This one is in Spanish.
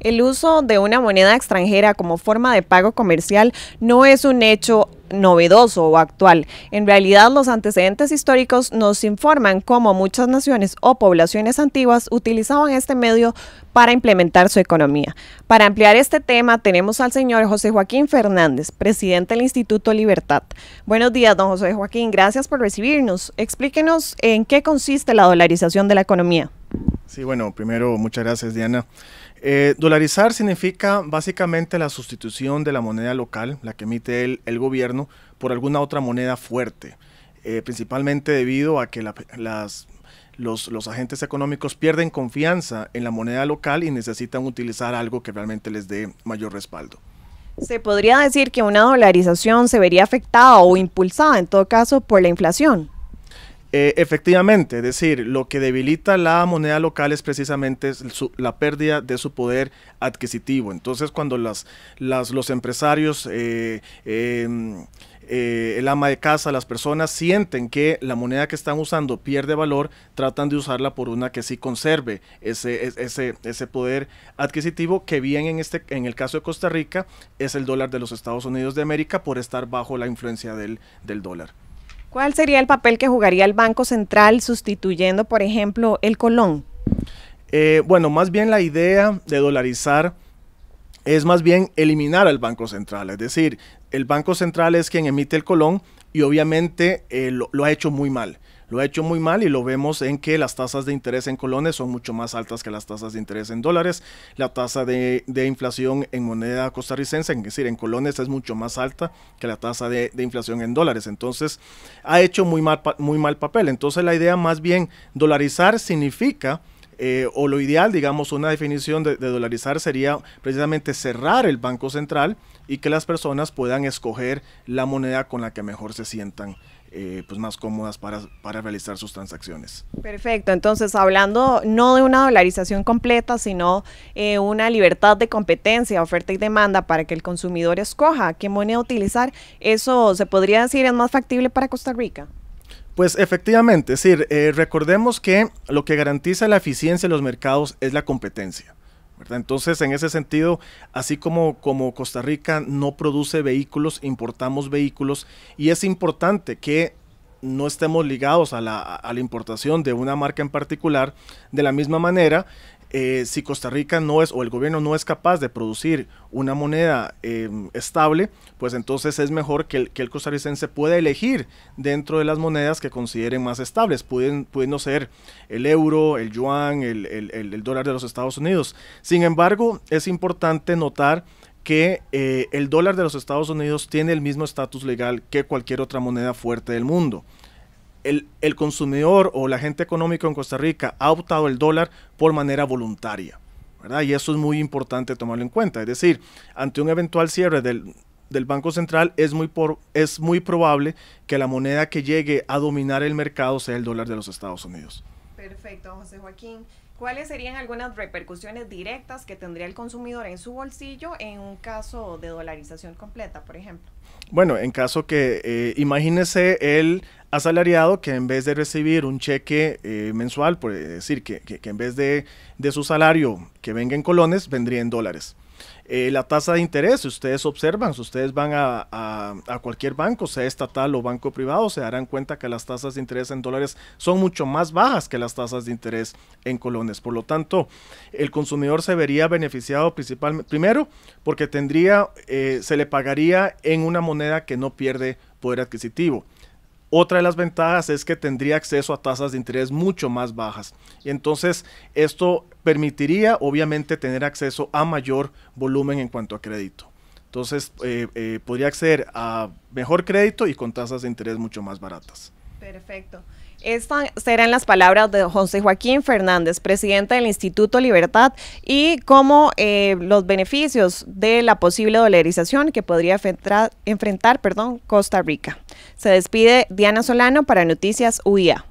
El uso de una moneda extranjera como forma de pago comercial no es un hecho novedoso o actual. En realidad, los antecedentes históricos nos informan cómo muchas naciones o poblaciones antiguas utilizaban este medio para implementar su economía. Para ampliar este tema, tenemos al señor José Joaquín Fernández, presidente del Instituto Libertad. Buenos días, don José Joaquín. Gracias por recibirnos. Explíquenos en qué consiste la dolarización de la economía. Sí, bueno, primero muchas gracias Diana. Eh, dolarizar significa básicamente la sustitución de la moneda local, la que emite el, el gobierno, por alguna otra moneda fuerte, eh, principalmente debido a que las los, los, agentes económicos pierden confianza en la moneda local y necesitan utilizar algo que realmente les dé mayor respaldo. ¿Se podría decir que una dolarización se vería afectada o impulsada en todo caso por la inflación? Eh, efectivamente, es decir, lo que debilita la moneda local es precisamente la pérdida de su poder adquisitivo. Entonces, cuando los empresarios, eh, em, eh, el ama de casa, las personas sienten que la moneda que están usando pierde valor, tratan de usarla por una que sí conserve ese, ese, ese poder adquisitivo, que bien en, este, en el caso de Costa Rica es el dólar de los Estados Unidos de América por estar bajo la influencia del, del dólar. ¿Cuál sería el papel que jugaría el Banco Central sustituyendo, por ejemplo, el Colón? Eh, bueno, más bien la idea de dolarizar es más bien eliminar al Banco Central, es decir, el Banco Central es quien emite el colón y obviamente eh, lo, ha hecho muy mal. Lo ha hecho muy mal y lo vemos en que las tasas de interés en colones son mucho más altas que las tasas de interés en dólares. La tasa de, inflación en moneda costarricense, es decir, en colones es mucho más alta que la tasa de, inflación en dólares. Entonces, ha hecho muy mal, muy mal papel. Entonces, la idea más bien dolarizar significa eh, o lo ideal, digamos, una definición de, dolarizar sería precisamente cerrar el Banco Central y que las personas puedan escoger la moneda con la que mejor se sientan. Eh, pues más cómodas para, realizar sus transacciones. Perfecto, entonces hablando no de una dolarización completa, sino eh, una libertad de competencia, oferta y demanda para que el consumidor escoja qué moneda utilizar, eso se podría decir es más factible para Costa Rica. Pues efectivamente, es decir, eh, recordemos que lo que garantiza la eficiencia de los mercados es la competencia. Entonces, en ese sentido, así como, como Costa Rica no produce vehículos, importamos vehículos y es importante que no estemos ligados a la importación de una marca en particular. De la misma manera, eh, si Costa Rica no es o el gobierno no es capaz de producir una moneda eh, estable, pues entonces es mejor que el, costarricense pueda elegir dentro de las monedas que consideren más estables, pudiendo ser el euro, el yuan, el, dólar de los Estados Unidos. Sin embargo, es importante notar que eh, el dólar de los Estados Unidos tiene el mismo estatus legal que cualquier otra moneda fuerte del mundo el, consumidor o la gente económica en Costa Rica ha optado el dólar por manera voluntaria, ¿verdad? Y eso es muy importante tomarlo en cuenta. Es decir, ante un eventual cierre del, Banco Central es muy, es muy probable que la moneda que llegue a dominar el mercado sea el dólar de los Estados Unidos. Perfecto, José Joaquín. ¿Cuáles serían algunas repercusiones directas que tendría el consumidor en su bolsillo en un caso de dolarización completa, por ejemplo? Bueno, en caso que eh, imagínese el asalariado que en vez de recibir un cheque eh, mensual, por decir que, en vez de, de, su salario que venga en colones, vendría en dólares. Eh, la tasa de interés, si ustedes observan, si ustedes van a, cualquier banco, sea estatal o banco privado, se darán cuenta que las tasas de interés en dólares son mucho más bajas que las tasas de interés en colones. Por lo tanto, el consumidor se vería beneficiado principalmente, primero, porque tendría, eh, se le pagaría en una moneda que no pierde poder adquisitivo. Otra de las ventajas es que tendría acceso a tasas de interés mucho más bajas. Entonces, esto permitiría obviamente tener acceso a mayor volumen en cuanto a crédito. Entonces, eh, eh, podría acceder a mejor crédito y con tasas de interés mucho más baratas. Perfecto. Estas serán las palabras de José Joaquín Fernández, presidente del Instituto Libertad, y cómo eh, los beneficios de la posible dolarización que podría enfrentar, Costa Rica. Se despide Diana Solano para Noticias UIA.